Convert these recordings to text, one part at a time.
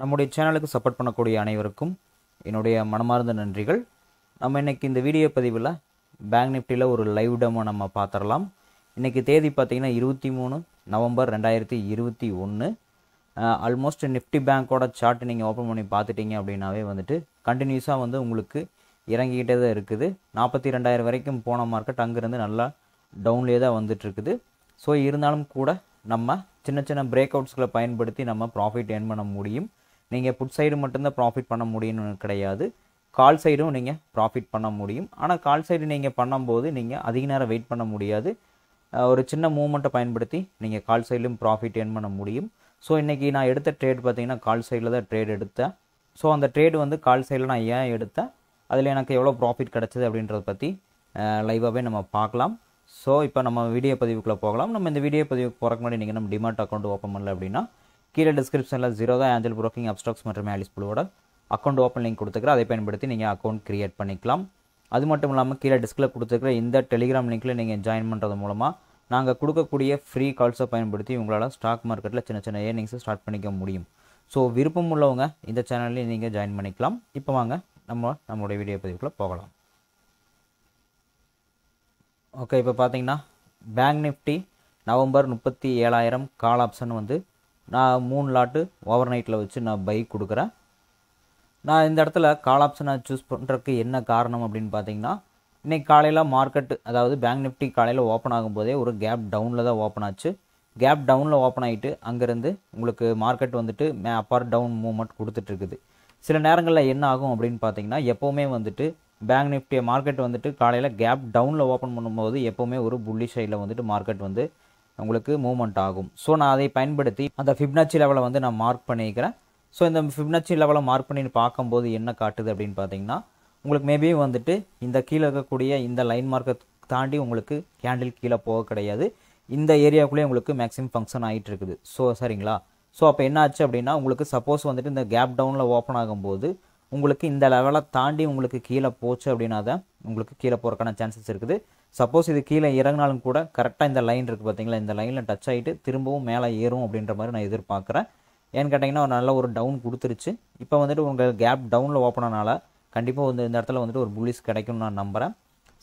நம்முடைய சேனலுக்கு சப்போர்ட் பண்ணக்கூடிய அனைவருக்கும் என்னுடைய மனமார்ந்த நன்றிகள் நம்ம இன்றைக்கி இந்த வீடியோ பதிவில் பேங்க் நிஃப்டியில் ஒரு லைவ் டெமோ நம்ம பார்த்துடலாம் இன்றைக்கி தேதி பார்த்திங்கன்னா இருபத்தி மூணு நவம்பர் ரெண்டாயிரத்தி இருபத்தி ஒன்று ஆல்மோஸ்ட் நிஃப்டி பேங்க்கோட சார்ட் நீங்கள் ஓப்பன் பண்ணி பார்த்துட்டிங்க அப்படின்னாவே வந்துட்டு கண்டினியூஸாக வந்து உங்களுக்கு இறங்கிக்கிட்டே தான் இருக்குது நாற்பத்தி ரெண்டாயிரம் வரைக்கும் போன மார்க்கெட் அங்கேருந்து நல்லா டவுன்லேயே தான் வந்துட்டுருக்குது ஸோ இருந்தாலும் கூட நம்ம சின்ன சின்ன பிரேக் அவுட்ஸ்களை பயன்படுத்தி நம்ம ப்ராஃபிட் ஏர்ன் பண்ண முடியும் நீங்கள் புட் சைடு மட்டும்தான் ப்ராஃபிட் பண்ண முடியும்னு கிடையாது கால் சைடும் நீங்கள் ப்ராஃபிட் பண்ண முடியும் ஆனால் கால் சைடு நீங்கள் பண்ணும்போது நீங்கள் அதிக நேரம் வெயிட் பண்ண முடியாது ஒரு சின்ன மூமெண்ட்டை பயன்படுத்தி நீங்கள் கால் சைடிலும் ப்ராஃபிட் ஏர்ன் பண்ண முடியும் ஸோ இன்றைக்கி நான் எடுத்த ட்ரேட் பார்த்தீங்கன்னா கால் சைடில் தான் ட்ரேட் எடுத்தேன் ஸோ அந்த ட்ரேடு வந்து கால் சைடில் நான் ஏன் எடுத்தேன் அதில் எனக்கு எவ்வளோ ப்ராஃபிட் கிடச்சிது அப்படின்றத பற்றி லைவாகவே நம்ம பார்க்கலாம் ஸோ இப்போ நம்ம வீடியோ பதிவுக்குள்ளே போகலாம் நம்ம இந்த வீடியோ பதிவுக்கு போகிறக்கு முன்னாடி நீங்கள் நம்ம டிமார்ட் அக்கௌண்ட் ஓப்பன் பண்ணல அப்படின்னா கீழே டிஸ்கிரிப்ஷனில் ஜீரோ தான் ஏஞ்சல் புரோக்கிங் அப்ஸ்டாக்ஸ் மற்றும் ஆலிஸ் புழுவோட அக்கௌண்ட் ஓப்பன் லிங்க் கொடுத்துக்கிறேன் அதை பயன்படுத்தி நீங்கள் அக்கௌண்ட் கிரியேட் பண்ணிக்கலாம் அது மட்டும் இல்லாமல் கீழே டிஸ்கில் கொடுத்துருக்கிற இந்த டெலிகிராம் லிங்க்கில் நீங்கள் ஜாயின் பண்ணுறது மூலமாக நாங்கள் கொடுக்கக்கூடிய ஃப்ரீ கால்ஸை பயன்படுத்தி உங்களால் ஸ்டாக் மார்க்கெட்டில் சின்ன சின்ன ஏர்னிங்ஸை ஸ்டார்ட் பண்ணிக்க முடியும் ஸோ விருப்பம் உள்ளவங்க இந்த சேனல்லையும் நீங்கள் ஜாயின் பண்ணிக்கலாம் இப்போ வாங்க நம்ம நம்மளுடைய வீடியோ பதிவுக்குள்ளே போகலாம் ஓகே இப்போ பார்த்தீங்கன்னா பேங்க் நிஃப்டி நவம்பர் முப்பத்தி ஏழாயிரம் கால் ஆப்ஷன் வந்து நான் மூணு லாட்டு ஓவர் நைட்டில் வச்சு நான் பைக் கொடுக்குறேன் நான் இந்த இடத்துல கால் ஆப்ஷனை சூஸ் பண்ணுறதுக்கு என்ன காரணம் அப்படின்னு பார்த்தீங்கன்னா இன்றைக்கி காலையில் மார்க்கெட்டு அதாவது பேங்க் நிஃப்டி காலையில் ஓப்பன் ஆகும்போதே ஒரு கேப் டவுனில் தான் ஓப்பன் ஆச்சு கேப் டவுனில் ஓப்பன் ஆகிட்டு அங்கேருந்து உங்களுக்கு மார்க்கெட் வந்துட்டு மே அப்பார் டவுன் மூவ்மெண்ட் கொடுத்துட்ருக்குது சில நேரங்களில் என்ன ஆகும் அப்படின்னு பார்த்தீங்கன்னா எப்போவுமே வந்துட்டு பேங்க் நிஃப்டியை மார்க்கெட் வந்துட்டு காலையில் கேப் டவுனில் ஓப்பன் பண்ணும்போது எப்போவுமே ஒரு புள்ளி சைடில் வந்துட்டு மார்க்கெட் வந்து உங்களுக்கு மூவ்மெண்ட் ஆகும் ஸோ நான் அதை பயன்படுத்தி அந்த ஃபிப்னாச்சி லெவலை வந்து நான் மார்க் பண்ணிக்கிறேன் ஸோ இந்த ஃபிப்னாச்சி லெவலை மார்க் பண்ணின்னு பார்க்கும்போது என்ன காட்டுது அப்படின்னு பார்த்தீங்கன்னா உங்களுக்கு மேபி வந்துட்டு இந்த கீழே இருக்கக்கூடிய இந்த லைன் மார்க்கை தாண்டி உங்களுக்கு கேண்டில் கீழே போக கிடையாது இந்த ஏரியாவுக்குள்ளேயே உங்களுக்கு மேக்ஸிமம் ஃபங்க்ஷன் ஆகிட்டு இருக்குது ஸோ சரிங்களா ஸோ அப்போ என்ன ஆச்சு அப்படின்னா உங்களுக்கு சப்போஸ் வந்துட்டு இந்த கேப் டவுனில் ஓப்பன் ஆகும்போது உங்களுக்கு இந்த லெவலை தாண்டி உங்களுக்கு கீழே போச்சு அப்படின்னா தான் உங்களுக்கு கீழே போகிறக்கான சான்சஸ் இருக்குது சப்போஸ் இது கீழே இறங்கினாலும் கூட கரெக்டாக இந்த லைன் இருக்குது பார்த்தீங்களா இந்த லைனில் டச் ஆகிட்டு திரும்பவும் மேலே ஏறும் அப்படின்ற மாதிரி நான் எதிர்பார்க்குறேன் ஏன்னு கேட்டிங்கன்னா ஒரு நல்ல ஒரு டவுன் கொடுத்துருச்சு இப்போ வந்துட்டு உங்கள் கேப் டவுனில் ஓப்பன் கண்டிப்பாக வந்து இந்த இடத்துல வந்துட்டு ஒரு புலிஸ் கிடைக்கும்னு நான் நம்புகிறேன்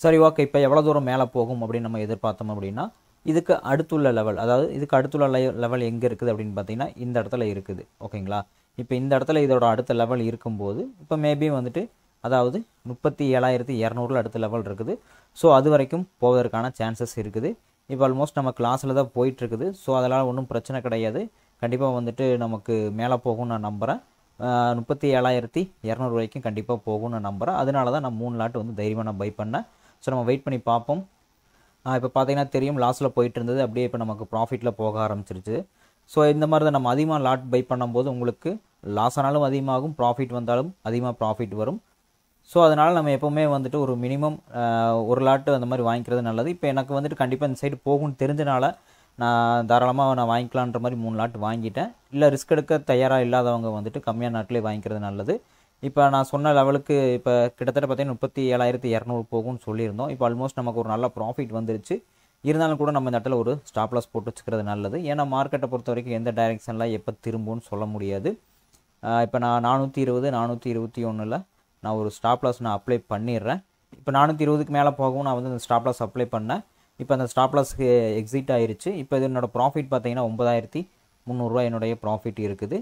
சரி ஓகே இப்போ எவ்வளோ தூரம் மேலே போகும் அப்படின்னு நம்ம எதிர்பார்த்தோம் அப்படின்னா இதுக்கு அடுத்துள்ள லெவல் அதாவது இதுக்கு அடுத்துள்ள லெவல் எங்கே இருக்குது அப்படின்னு பார்த்தீங்கன்னா இந்த இடத்துல இருக்குது ஓகேங்களா இப்போ இந்த இடத்துல இதோட அடுத்த லெவல் இருக்கும்போது இப்போ மேபி வந்துட்டு அதாவது முப்பத்தி ஏழாயிரத்தி இரநூறுல அடுத்த லெவல் இருக்குது ஸோ அது வரைக்கும் போவதற்கான சான்சஸ் இருக்குது இப்போ ஆல்மோஸ்ட் நம்ம கிளாஸில் தான் போயிட்டுருக்குது ஸோ அதனால் ஒன்றும் பிரச்சனை கிடையாது கண்டிப்பாக வந்துட்டு நமக்கு மேலே போகும்னு நான் நம்புகிறேன் முப்பத்தி ஏழாயிரத்தி இரநூறு வரைக்கும் கண்டிப்பாக போகும்னு நான் நம்புகிறேன் அதனால தான் நான் மூணு லாட்டு வந்து தைரியமாக நான் பை பண்ணேன் ஸோ நம்ம வெயிட் பண்ணி பார்ப்போம் இப்போ பார்த்தீங்கன்னா தெரியும் லாஸில் போயிட்டு இருந்தது அப்படியே இப்போ நமக்கு ப்ராஃபிட்டில் போக ஆரம்பிச்சிருச்சு ஸோ இந்த மாதிரி தான் நம்ம அதிகமாக லாட் பை பண்ணும்போது உங்களுக்கு லாஸ் ஆனாலும் அதிகமாகும் ப்ராஃபிட் வந்தாலும் அதிகமாக ப்ராஃபிட் வரும் ஸோ அதனால் நம்ம எப்போவுமே வந்துட்டு ஒரு மினிமம் ஒரு லாட்டு அந்த மாதிரி வாங்கிக்கிறது நல்லது இப்போ எனக்கு வந்துட்டு கண்டிப்பாக இந்த சைடு போகும்னு தெரிஞ்சனால நான் தாராளமாக நான் வாங்கிக்கலான்ற மாதிரி மூணு லாட் வாங்கிட்டேன் இல்லை ரிஸ்க் எடுக்க தயாராக இல்லாதவங்க வந்துட்டு கம்மியான நாட்டிலே வாங்கிக்கிறது நல்லது இப்போ நான் சொன்ன லெவலுக்கு இப்போ கிட்டத்தட்ட பார்த்தீங்கன்னா முப்பத்தி ஏழாயிரத்தி இரநூறு போகும்னு சொல்லியிருந்தோம் இப்போ ஆல்மோஸ்ட் நமக்கு ஒரு நல்ல ப்ராஃபிட் வந்துருச்சு இருந்தாலும் கூட நம்ம இந்த இடத்துல ஒரு ஸ்டாப்லாஸ் போட்டு வச்சுக்கிறது நல்லது ஏன்னா மார்க்கெட்டை பொறுத்த வரைக்கும் எந்த டைரெக்ஷனில் எப்போ திரும்பும்னு சொல்ல முடியாது இப்போ நான் நானூற்றி இருபது நானூற்றி இருபத்தி ஒன்றில் நான் ஒரு ஸ்டாப் லாஸ் நான் அப்ளை பண்ணிடுறேன் இப்போ நானூற்றி இருபதுக்கு மேலே போகவும் நான் வந்து அந்த ஸ்டாப் லாஸ் அப்ளை பண்ணேன் இப்போ அந்த ஸ்டாப் லாஸ்க்கு எக்ஸிட் ஆயிடுச்சு இப்போ இது என்னோடய ப்ராஃபிட் பார்த்தீங்கன்னா ஒன்பதாயிரத்தி முந்நூறுரூவா என்னுடைய ப்ராஃபிட் இருக்குது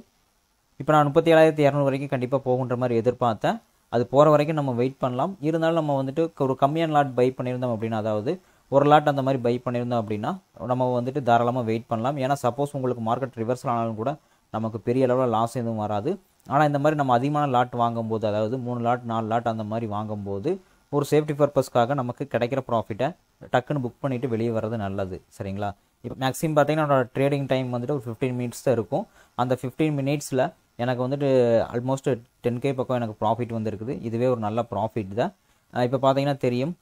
இப்போ நான் முப்பத்தி ஏழாயிரத்தி இரநூறு வரைக்கும் கண்டிப்பாக போகுன்ற மாதிரி எதிர்பார்த்தேன் அது போகிற வரைக்கும் நம்ம வெயிட் பண்ணலாம் இருந்தாலும் நம்ம வந்துட்டு ஒரு கம்மியான லாட் பை பண்ணியிருந்தோம் அப்படின்னா அதாவது ஒரு லாட் அந்த மாதிரி பை பண்ணியிருந்தோம் அப்படின்னா நம்ம வந்துட்டு தாராளமாக வெயிட் பண்ணலாம் ஏன்னா சப்போஸ் உங்களுக்கு மார்க்கெட் ரிவர்சல் ஆனாலும் கூட நமக்கு பெரிய அளவில் லாஸ் எதுவும் வராது ஆனால் இந்த மாதிரி நம்ம அதிகமான லாட் வாங்கும்போது அதாவது மூணு லாட் நாலு லாட் அந்த மாதிரி வாங்கும்போது ஒரு சேஃப்டி பர்பஸ்க்காக நமக்கு கிடைக்கிற ப்ராஃபிட்டை டக்குன்னு புக் பண்ணிவிட்டு வெளியே வர்றது நல்லது சரிங்களா இப்போ மேக்ஸிமம் பார்த்தீங்கன்னா என்னோடய ட்ரேடிங் டைம் வந்துட்டு ஒரு ஃபிஃப்டீன் மினிட்ஸ் தான் இருக்கும் அந்த ஃபிஃப்டீன் மினிட்ஸில் எனக்கு வந்துட்டு ஆல்மோஸ்ட் டென் கே பக்கம் எனக்கு ப்ராஃபிட் வந்துருக்குது இதுவே ஒரு நல்ல ப்ராஃபிட் தான் இப்போ பார்த்தீங்கன்னா தெரியும்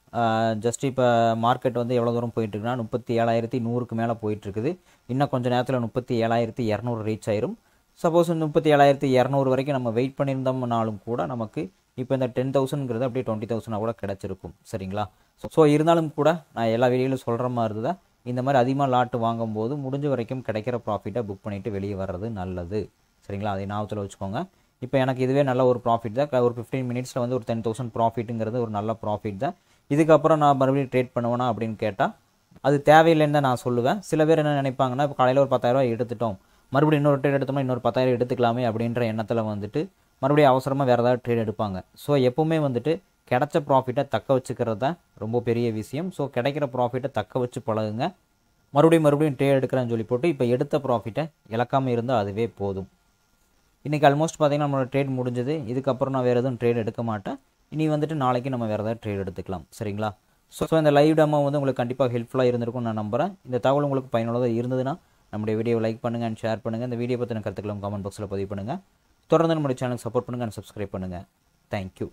ஜஸ்ட் இப்போ மார்க்கெட் வந்து எவ்வளோ தூரம் போயிட்டுருக்குன்னா முப்பத்தி ஏழாயிரத்தி நூறுக்கு மேலே போயிட்டுருக்குது இன்னும் கொஞ்சம் நேரத்தில் முப்பத்தி ஏழாயிரத்தி இரநூறு ரீச் ஆயிரும் சப்போஸ் முப்பத்தி ஏழாயிரத்தி இரநூறு வரைக்கும் நம்ம வெயிட் பண்ணியிருந்தோம்னாலும் கூட நமக்கு இப்போ இந்த டென் தௌசண்ட்ங்கிறது அப்படியே டுவெண்ட்டி தௌசண்டாக கூட கிடச்சிருக்கும் சரிங்களா ஸோ ஸோ இருந்தாலும் கூட நான் எல்லா வீடியோலும் சொல்கிற மாதிரி தான் இந்த மாதிரி அதிகமாக லாட்டு வாங்கும்போது முடிஞ்ச வரைக்கும் கிடைக்கிற ப்ராஃபிட்டை புக் பண்ணிவிட்டு வெளியே வர்றது நல்லது சரிங்களா அதை ஞாபகத்தில் வச்சுக்கோங்க இப்போ எனக்கு இதுவே நல்ல ஒரு ப்ராஃபிட் தான் ஒரு ஃபிஃப்டீன் மினிட்ஸில் வந்து ஒரு டென் தௌசண்ட் ப்ராஃபிட்டுங்கிறது ஒரு நல்ல ப்ராஃபிட் தான் இதுக்கப்புறம் நான் மறுபடியும் ட்ரேட் பண்ணுவேனா அப்படின்னு கேட்டால் அது தேவையில்லைன்னு தான் நான் சொல்லுவேன் சில பேர் என்ன நினைப்பாங்கன்னா இப்போ காலையில் ஒரு பத்தாயிரரூவா எடுத்துட்டோம் மறுபடியும் இன்னொரு ட்ரேட் எடுத்தோம்னா இன்னொரு பத்தாயிரம் எடுத்துக்கலாமே அப்படின்ற எண்ணத்தில் வந்துட்டு மறுபடியும் அவசரமாக வேறு ஏதாவது ட்ரேட் எடுப்பாங்க ஸோ எப்போவுமே வந்துட்டு கிடைச்ச ப்ராஃபிட்டை தக்க வச்சுக்கிறது தான் ரொம்ப பெரிய விஷயம் ஸோ கிடைக்கிற ப்ராஃபிட்டை தக்க வச்சு பழகுங்க மறுபடியும் மறுபடியும் ட்ரேட் எடுக்கிறேன்னு சொல்லி போட்டு இப்போ எடுத்த ப்ராஃபிட்டை இழக்காமல் இருந்தால் அதுவே போதும் இன்றைக்கி ஆல்மோஸ்ட் பார்த்திங்கன்னா நம்மளோட ட்ரேட் முடிஞ்சது இதுக்கப்புறம் நான் வேறு எதுவும் ட்ரேட் எடுக்க மாட்டேன் இனி வந்துட்டு நாளைக்கு நம்ம வேறு ஏதாவது ட்ரேட் எடுத்துக்கலாம் சரிங்களா ஸோ ஸோ இந்த லைவ் டெமோ வந்து உங்களுக்கு கண்டிப்பாக ஹெல்ப்ஃபுல்லாக இருந்திருக்கும் நான் நம்புகிறேன் இந்த தகவல் உங்களுக்கு பயனுள்ளதாக இருந்ததுன்னா நம்முடைய வீடியோவை லைக் பண்ணுங்கள் அண்ட் ஷேர் பண்ணுங்கள் இந்த வீடியோ பற்றின கருத்துக்களும் கமெண்ட் பாக்ஸில் பதிவு பண்ணுங்கள் தொடர்ந்து நம்முடைய சேனலுக்கு சப்போர்ட் பண்ணுங்கள் அண்ட் சப்ஸ்கிரைப் பண்ணுங்கள் தேங்க்யூ